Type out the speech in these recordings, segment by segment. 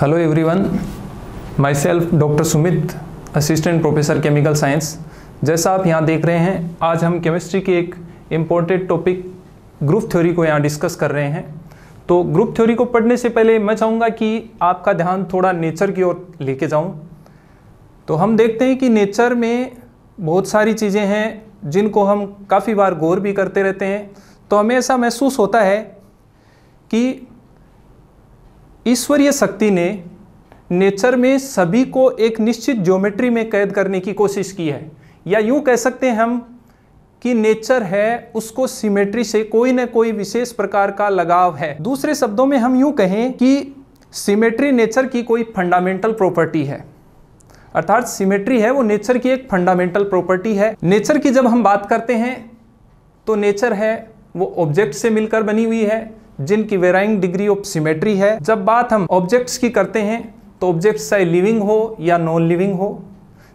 Hello everyone myself doctor Sumit assistant professor chemical science जैसा आप यहाँ देख रहे हैं आज हम केमिस्ट्री के एक इम्पोर्टेंट टॉपिक ग्रुप थ्योरी को यहाँ डिस्कस कर रहे हैं तो ग्रुप थ्योरी को पढ़ने से पहले मैं चाहूँगा कि आपका ध्यान थोड़ा नेचर की ओर लेके जाऊँ तो हम देखते हैं कि नेचर में बहुत सारी चीज़ें हैं जिनको हम काफ़ी बार गौर भी करते रहते हैं तो हमें ऐसा महसूस होता है कि ईश्वरीय शक्ति ने नेचर में सभी को एक निश्चित ज्योमेट्री में कैद करने की कोशिश की है या यूं कह सकते हैं हम कि नेचर है उसको सिमेट्री से कोई ना कोई विशेष प्रकार का लगाव है दूसरे शब्दों में हम यूं कहें कि सिमेट्री नेचर की कोई फंडामेंटल प्रॉपर्टी है अर्थात सिमेट्री है वो नेचर की एक फंडामेंटल प्रॉपर्टी है नेचर की जब हम बात करते हैं तो नेचर है वो ऑब्जेक्ट से मिलकर बनी हुई है जिनकी वेराइंग डिग्री ऑफ सिमेट्री है जब बात हम ऑब्जेक्ट्स की करते हैं तो ऑब्जेक्ट्स चाहे लिविंग हो या नॉन लिविंग हो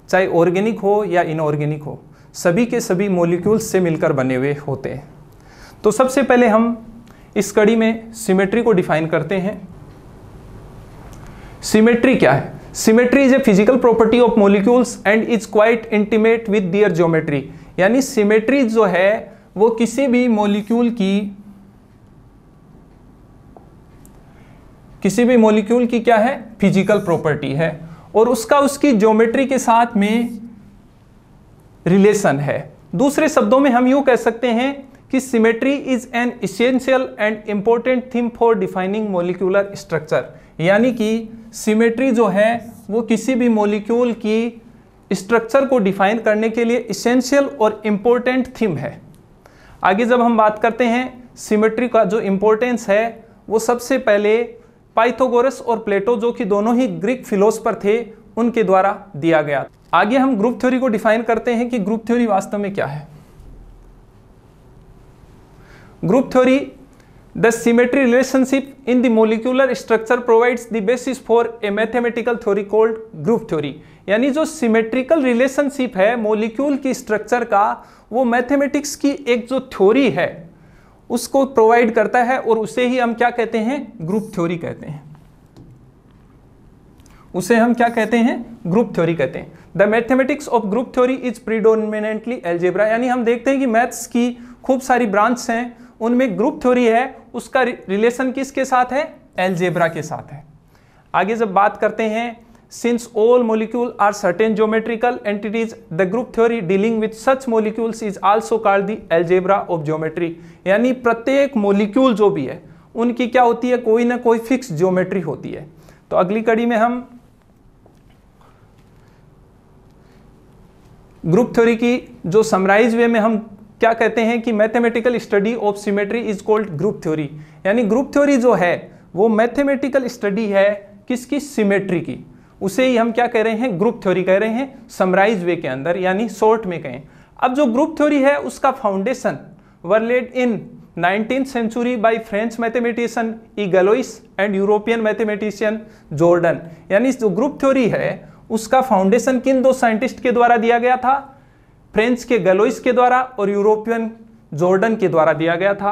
चाहे ऑर्गेनिक हो या इनऑर्गेनिक हो सभी के सभी मोलिक्यूल्स से मिलकर बने हुए होते हैं तो सबसे पहले हम इस कड़ी में सिमेट्री को डिफाइन करते हैं सिमेट्री क्या है symmetry is a physical property of molecules and is quite intimate with their geometry यानी सिमेट्री जो है वो किसी भी मोलिक्यूल की किसी भी मॉलिक्यूल की क्या है फिजिकल प्रॉपर्टी है और उसका उसकी ज्योमेट्री के साथ में रिलेशन है दूसरे शब्दों में हम यूं कह सकते हैं कि symmetry is an essential and important theme for defining molecular structure यानी कि सिमेट्री जो है वो किसी भी मोलिक्यूल की स्ट्रक्चर को डिफाइन करने के लिए इसेंशियल और इम्पोर्टेंट थीम है आगे जब हम बात करते हैं सिमेट्री का जो इम्पोर्टेंस है वो सबसे पहले पाइथोगोरस और प्लेटो जो कि दोनों ही ग्रीक फिलोसफर थे उनके द्वारा दिया गया आगे हम ग्रुप थ्योरी को डिफाइन करते हैं कि ग्रुप थ्योरी वास्तव में क्या है group theory the symmetry relationship in the molecular structure provides the basis for a mathematical theory called group theory यानी जो सिमेट्रिकल रिलेशनशिप है मोलिक्यूल की स्ट्रक्चर का वो मैथमेटिक्स की एक जो थ्योरी है उसको प्रोवाइड करता है और उसे ही हम क्या कहते हैं ग्रुप थ्योरी कहते हैं उसे हम क्या कहते हैं ग्रुप थ्योरी कहते हैं the mathematics of group theory is predominantly algebra यानी हम देखते हैं कि मैथ्स की खूब सारी ब्रांच हैं उनमें ग्रुप थ्योरी है उसका रिलेशन किसके साथ है एल्जेब्रा के साथ है आगे जब बात करते हैं since all molecule are certain geometrical entities the group theory dealing with such molecules is also called the algebra of geometry. यानी प्रत्येक मोलिक्यूल जो भी है उनकी क्या होती है कोई ना कोई फिक्स ज्योमेट्री होती है तो अगली कड़ी में हम ग्रुप थ्योरी की जो समराइज वे में हम क्या कहते हैं कि mathematical study of symmetry is called group theory यानी ग्रुप थ्योरी जो है वो मैथमेटिकल स्टडी है किसकी सिमेट्री की उसे ही हम क्या कह रहे हैं ग्रुप थ्योरी कह रहे हैं समराइज वे के अंदर यानी शॉर्ट में कहें अब जो ग्रुप थ्योरी है उसका foundation were laid in nineteen century by French mathematician Galois and European mathematician Jordan यानी जो ग्रुप थ्योरी है उसका फाउंडेशन किन दो साइंटिस्ट के द्वारा दिया गया था फ्रेंच के गलोइस के द्वारा और यूरोपियन जॉर्डन के द्वारा दिया गया था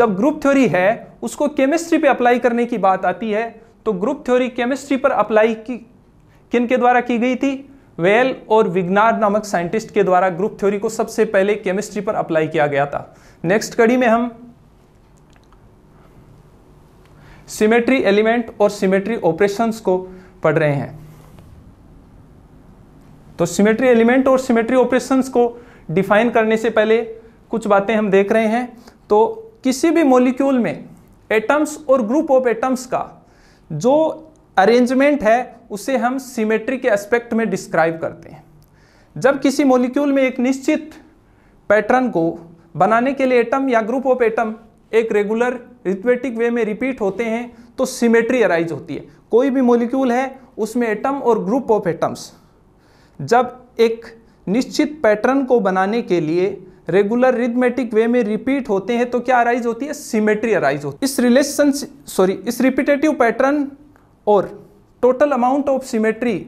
जब ग्रुप थ्योरी है उसको केमिस्ट्री पे अप्लाई करने की बात आती है तो ग्रुप थ्योरी केमिस्ट्री पर अप्लाई की किन के द्वारा की गई थी वेल और विग्नार नामक साइंटिस्ट के द्वारा ग्रुप थ्योरी को सबसे पहले केमिस्ट्री पर अप्लाई किया गया था नेक्स्ट कड़ी में हम सिमेट्री एलिमेंट और सिमेट्री ऑपरेशंस को पढ़ रहे हैं तो सिमेट्री एलिमेंट और सिमेट्री ऑपरेशंस को डिफाइन करने से पहले कुछ बातें हम देख रहे हैं तो किसी भी मॉलिक्यूल में एटम्स और ग्रुप ऑफ एटम्स का जो अरेंजमेंट है उसे हम सिमेट्री के एस्पेक्ट में डिस्क्राइब करते हैं जब किसी मोलिक्यूल में एक निश्चित पैटर्न को बनाने के लिए एटम या ग्रुप ऑफ एटम एक रेगुलर रिथमेटिक वे में रिपीट होते हैं तो सिमेट्री अराइज होती है कोई भी मोलिक्यूल है उसमें एटम और ग्रुप ऑफ एटम्स जब एक निश्चित पैटर्न को बनाने के लिए रेगुलर रिदमेटिक वे में रिपीट होते हैं तो क्या अराइज होती है सिमेट्री अराइज होती है इस रिलेशन सॉरी इस रिपीटेटिव पैटर्न और टोटल अमाउंट ऑफ सिमेट्री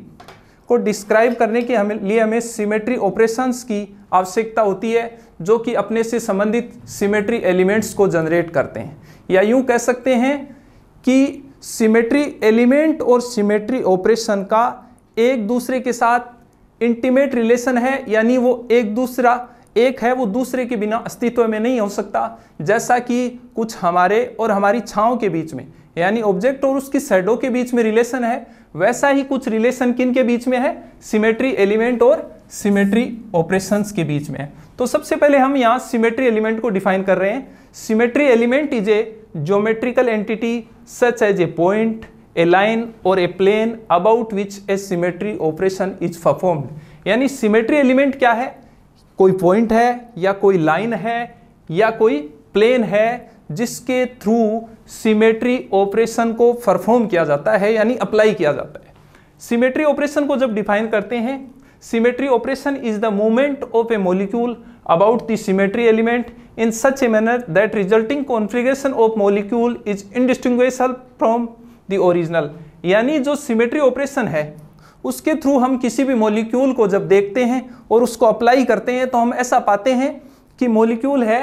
को डिस्क्राइब करने के हमें लिए हमें सिमेट्री ऑपरेशंस की आवश्यकता होती है जो कि अपने से संबंधित सिमेट्री एलिमेंट्स को जनरेट करते हैं या यूं कह सकते हैं कि सिमेट्री एलिमेंट और सिमेट्री ऑपरेशन का एक दूसरे के साथ इंटीमेट रिलेशन है यानी वो एक दूसरा एक है वो दूसरे के बिना अस्तित्व में नहीं हो सकता जैसा कि कुछ हमारे और हमारी छाओं के बीच में यानी ऑब्जेक्ट और उसकी शेडो के बीच में रिलेशन है वैसा ही कुछ रिलेशन किन के बीच में है सिमेट्री एलिमेंट और सिमेट्री ऑपरेशंस के बीच में है तो सबसे पहले हम यहाँ सिमेट्री एलिमेंट को डिफाइन कर रहे हैं symmetry element is a geometrical entity such as a point a line or a plane about which a symmetry operation is performed यानी सिमेट्री एलिमेंट क्या है कोई पॉइंट है या कोई लाइन है या कोई प्लेन है जिसके थ्रू सिमेट्री ऑपरेशन को परफॉर्म किया जाता है यानी अप्लाई किया जाता है सिमेट्री ऑपरेशन को जब डिफाइन करते हैं symmetry operation is the movement of a molecule about the symmetry element in such a manner that resulting configuration of molecule is indistinguishable from the original यानी जो सिमेट्री ऑपरेशन है उसके through हम किसी भी मोलिक्यूल को जब देखते हैं और उसको अप्लाई करते हैं तो हम ऐसा पाते हैं कि मोलिक्यूल है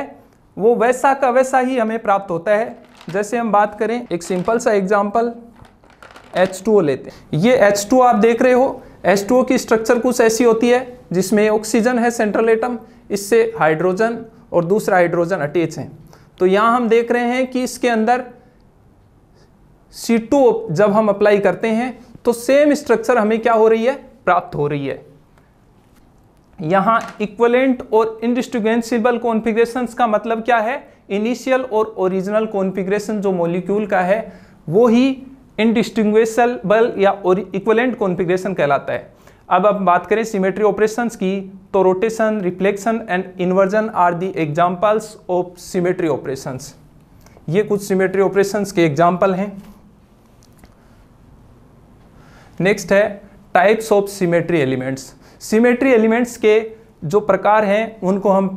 वो वैसा का वैसा ही हमें प्राप्त होता है जैसे हम बात करें एक सिंपल सा एग्जाम्पल एच लेते हैं ये एच आप देख रहे हो एच की स्ट्रक्चर कुछ ऐसी होती है जिसमें ऑक्सीजन है सेंट्रल एटम इससे हाइड्रोजन और दूसरा हाइड्रोजन अटैच है तो यहाँ हम देख रहे हैं कि इसके अंदर C2 जब हम अप्लाई करते हैं तो सेम स्ट्रक्चर हमें क्या हो रही है प्राप्त हो रही है यहां इक्वलेंट और इनडिस्टिगेंसिबल कॉन्फ़िगरेशन का मतलब क्या है इनिशियल और ओरिजिनल कॉन्फ़िगरेशन जो मॉलिक्यूल का है वो ही इनडिस्टिंग्विशबल या इक्वलेंट कॉन्फ़िगरेशन कहलाता है अब अब बात करें सिमेट्री ऑपरेशंस की तो rotation reflection and inversion are the examples of symmetry operations ये कुछ सिमेट्री ऑपरेशंस के एग्जाम्पल हैं नेक्स्ट है types of symmetry elements symmetry elements के जो प्रकार हैं उनको हम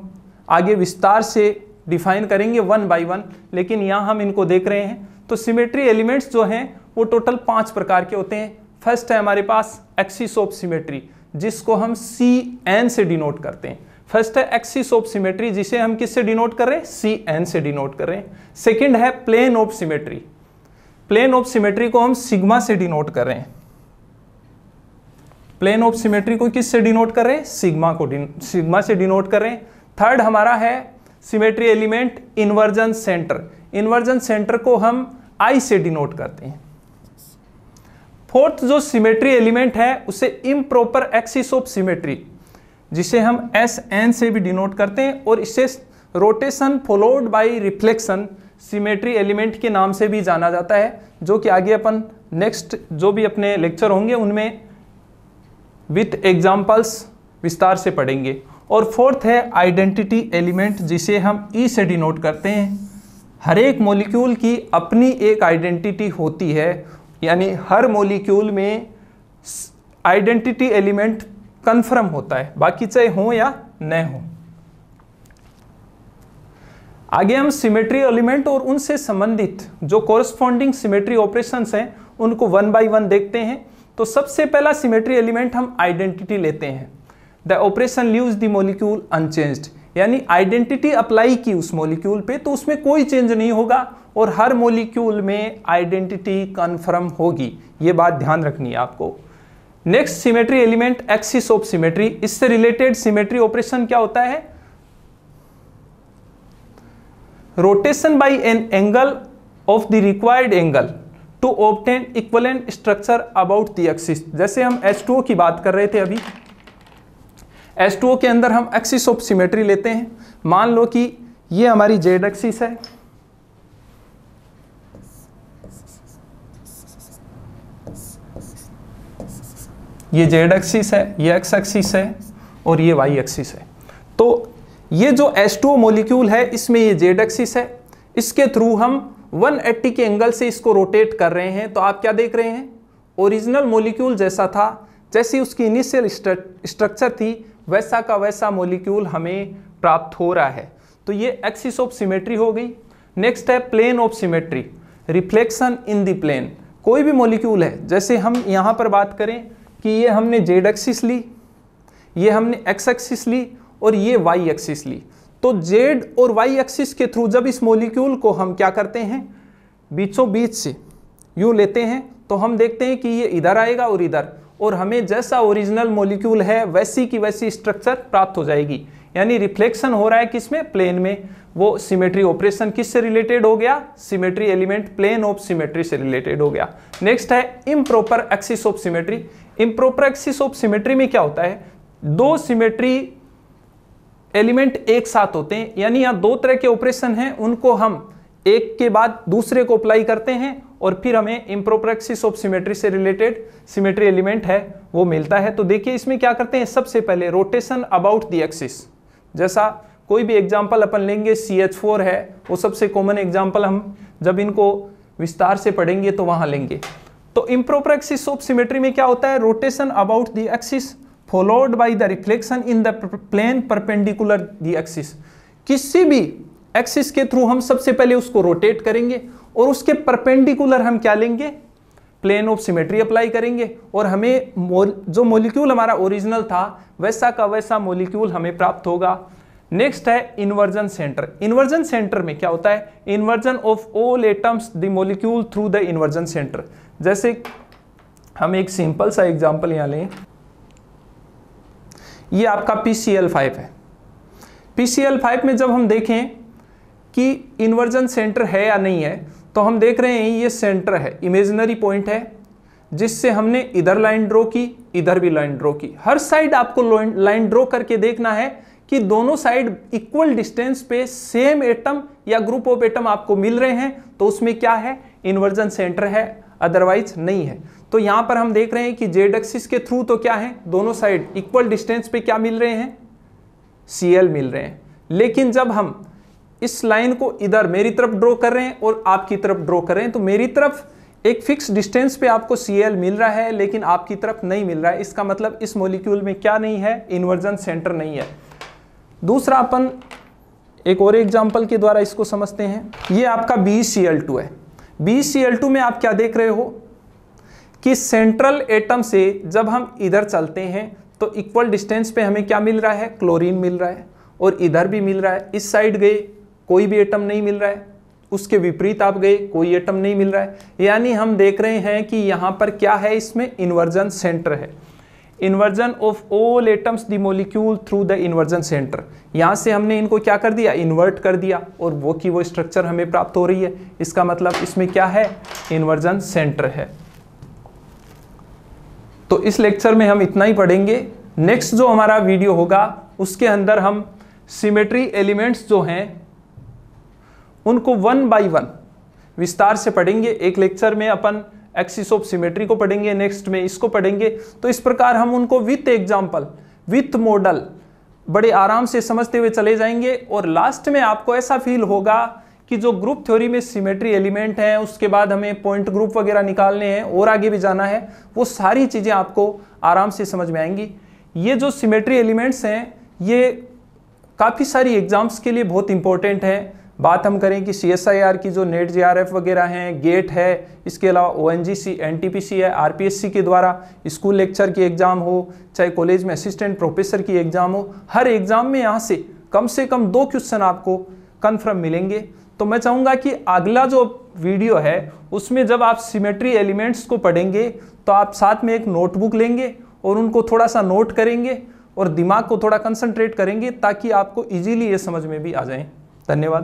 आगे विस्तार से डिफाइन करेंगे वन बाय वन लेकिन यहाँ हम इनको देख रहे हैं तो सीमेट्री एलिमेंट्स जो हैं वो टोटल पाँच प्रकार के होते हैं फर्स्ट है हमारे पास एक्सिस ऑफ सीमेट्री जिसको हम सी एन से डिनोट करते हैं फर्स्ट है एक्सिस ऑफ सिमेट्री जिसे हम किससे डिनोट कर रहे हैं सी एन से डिनोट कर रहे हैं सेकेंड है plane of symmetry plane of symmetry को हम सिग्मा से डिनोट कर रहे हैं प्लेन ऑफ सिमेट्री को किससे डिनोट कर रहे हैं सिग्मा को सिग्मा से डिनोट कर रहे हैं थर्ड हमारा है symmetry element inversion centre inversion centre को हम आई से डिनोट करते हैं फोर्थ जो सिमेट्री एलिमेंट है उसे इम्प्रॉपर एक्सिस ऑफ सिमेट्री जिसे हम एस एन से भी डिनोट करते हैं और इसे rotation followed by reflection symmetry element के नाम से भी जाना जाता है जो कि आगे अपन नेक्स्ट जो भी अपने लेक्चर होंगे उनमें विथ एग्जाम्पल्स विस्तार से पढ़ेंगे और फोर्थ है आइडेंटिटी एलिमेंट जिसे हम ई e से डिनोट करते हैं हर एक मोलिक्यूल की अपनी एक आइडेंटिटी होती है यानी हर मोलिक्यूल में आइडेंटिटी एलिमेंट कन्फर्म होता है बाकी चाहे हो या न हो आगे हम सिमेट्री एलिमेंट और उनसे संबंधित जो कॉरस्पॉन्डिंग सिमेट्री ऑपरेशंस हैं उनको वन बाय वन देखते हैं तो सबसे पहला सिमेट्री एलिमेंट हम आइडेंटिटी लेते हैं the operation leaves the molecule unchange यानी आइडेंटिटी अप्लाई की उस मोलिक्यूल पे तो उसमें कोई चेंज नहीं होगा और हर मोलिक्यूल में आइडेंटिटी कन्फर्म होगी ये बात ध्यान रखनी है आपको next symmetry element axis of symmetry इससे रिलेटेड सिमेट्री ऑपरेशन क्या होता है rotation by an angle of the required angle to obtain equivalent structure about the axis जैसे हम एच की बात कर रहे थे अभी एच के अंदर हम एक्सिस ऑफ सिमेट्री लेते हैं मान लो कि ये हमारी जेड एक्सिस है ये जेड एक्सिस है ये एक्स एक्सिस है और ये वाई एक्सिस है तो ये जो एस टू मोलिक्यूल है इसमें ये जेड एक्सिस है इसके थ्रू हम 180 के एंगल से इसको रोटेट कर रहे हैं तो आप क्या देख रहे हैं ओरिजिनल मोलिक्यूल जैसा था जैसी उसकी इनिशियल स्ट्रक्चर थी वैसा का वैसा मोलिक्यूल हमें प्राप्त हो रहा है तो ये एक्सिस ऑफ सिमेट्री हो गई नेक्स्ट है plane of symmetry reflection in the plane कोई भी मोलिक्यूल है जैसे हम यहाँ पर बात करें कि ये हमने जेड एक्सिस ली ये हमने एक्स एक्सिस ली और ये वाई एक्सिस ली तो जेड और वाई एक्सिस के थ्रू जब इस मोलिक्यूल को हम क्या करते हैं बीचों बीच से यू लेते हैं तो हम देखते हैं कि ये इधर आएगा और इधर और हमें जैसा ओरिजिनल मोलिक्यूल है वैसी की वैसी स्ट्रक्चर प्राप्त हो जाएगी यानी रिफ्लेक्शन हो रहा है किसमें प्लेन में वो सिमेट्री ऑपरेशन किससे रिलेटेड हो गया symmetry element plane of symmetry से रिलेटेड हो गया नेक्स्ट है improper axis of symmetry improper axis of symmetry में क्या होता है दो सिमेट्री एलिमेंट एक साथ होते हैं यानी यहाँ दो तरह के ऑपरेशन हैं उनको हम एक के बाद दूसरे को अप्लाई करते हैं और फिर हमें इम्प्रोप्रेक्सिस ऑफ सिमेट्री से रिलेटेड सिमेट्री एलिमेंट है वो मिलता है तो देखिए इसमें क्या करते हैं सबसे पहले रोटेशन अबाउट दी एक्सिस जैसा कोई भी एग्जाम्पल अपन लेंगे सी एच फोर है वो सबसे कॉमन एग्जाम्पल हम जब इनको विस्तार से पढ़ेंगे तो वहाँ लेंगे तो इम्प्रोप्रेक्सिस ऑफ सिमेट्री में क्या होता है rotation about the axis followed by the reflection in the plane perpendicular the axis किसी भी एक्सिस के थ्रू हम सबसे पहले उसको रोटेट करेंगे और उसके परपेंडिकुलर हम क्या लेंगे प्लेन ऑफ सिमेट्री अप्लाई करेंगे और हमें जो मोलिक्यूल हमारा ओरिजिनल था वैसा का वैसा मोलिक्यूल हमें प्राप्त होगा नेक्स्ट है इन्वर्जन सेंटर इन्वर्जन सेंटर में क्या होता है inversion of all atoms the molecule through the inversion centre जैसे हम एक सिंपल सा एग्जांपल यहाँ लें ये आपका पी सी एल फाइव है पी सी एल फाइव में जब हम देखें कि इन्वर्जन सेंटर है या नहीं है तो हम देख रहे हैं ये सेंटर है इमेजनरी पॉइंट है जिससे हमने इधर लाइन ड्रॉ की इधर भी लाइन ड्रॉ की हर साइड आपको लाइन ड्रॉ करके देखना है कि दोनों साइड इक्वल डिस्टेंस पे सेम एटम या ग्रुप ऑफ एटम आपको मिल रहे हैं तो उसमें क्या है इन्वर्जन सेंटर है अदरवाइज नहीं है तो यहां पर हम देख रहे हैं कि जेड एक्सिस के थ्रू तो क्या है दोनों साइड इक्वल डिस्टेंस पे क्या मिल रहे हैं सी मिल रहे हैं लेकिन जब हम इस लाइन को इधर मेरी तरफ ड्रॉ कर रहे हैं और आपकी तरफ ड्रॉ कर रहे हैं तो मेरी तरफ एक फिक्स डिस्टेंस पे आपको सी मिल रहा है लेकिन आपकी तरफ नहीं मिल रहा है इसका मतलब इस मोलिक्यूल में क्या नहीं है इन्वर्जन सेंटर नहीं है दूसरा अपन एक और एग्जाम्पल के द्वारा इसको समझते हैं ये आपका बी सी एल टू है BCl2 में आप क्या देख रहे हो कि सेंट्रल एटम से जब हम इधर चलते हैं तो इक्वल डिस्टेंस पे हमें क्या मिल रहा है क्लोरीन मिल रहा है और इधर भी मिल रहा है इस साइड गए कोई भी एटम नहीं मिल रहा है उसके विपरीत आप गए कोई एटम नहीं मिल रहा है यानी हम देख रहे हैं कि यहां पर क्या है इसमें इन्वर्जन सेंटर है inversion of all atoms the molecule through the inversion centre यहाँ से हमने इनको क्या कर दिया इन्वर्ट कर दिया और वो की वो स्ट्रक्चर हमें प्राप्त हो रही है इसका मतलब इसमें क्या है इन्वर्जन सेंटर है तो इस लेक्चर में हम इतना ही पढ़ेंगे नेक्स्ट जो हमारा वीडियो होगा उसके अंदर हम सिमेट्री एलिमेंट्स जो हैं उनको वन बाय वन विस्तार से पढ़ेंगे एक लेक्चर में अपन एक्सिस ऑफ सिमेट्री को पढ़ेंगे नेक्स्ट में इसको पढ़ेंगे तो इस प्रकार हम उनको विथ एग्जाम्पल विथ मॉडल बड़े आराम से समझते हुए चले जाएंगे और लास्ट में आपको ऐसा फील होगा कि जो ग्रुप थ्योरी में सिमेट्री एलिमेंट हैं उसके बाद हमें पॉइंट ग्रुप वगैरह निकालने हैं और आगे भी जाना है वो सारी चीज़ें आपको आराम से समझ में आएंगी ये जो सिमेट्री एलिमेंट्स हैं ये काफ़ी सारी एग्जाम्स के लिए बहुत इंपॉर्टेंट हैं बात हम करें कि सी की जो नेट जे e वगैरह हैं गेट है इसके अलावा O N G C N T P C है आर पी एस सी के द्वारा स्कूल लेक्चर की एग्ज़ाम हो चाहे कॉलेज में असिस्टेंट प्रोफेसर की एग्ज़ाम हो हर एग्ज़ाम में यहाँ से कम से कम दो क्वेश्चन आपको कन्फर्म मिलेंगे तो मैं चाहूँगा कि अगला जो वीडियो है उसमें जब आप सिमेट्री एलिमेंट्स को पढ़ेंगे तो आप साथ में एक नोटबुक लेंगे और उनको थोड़ा सा नोट करेंगे और दिमाग को थोड़ा कंसंट्रेट करेंगे ताकि आपको इजीली ये समझ में भी आ जाए धन्यवाद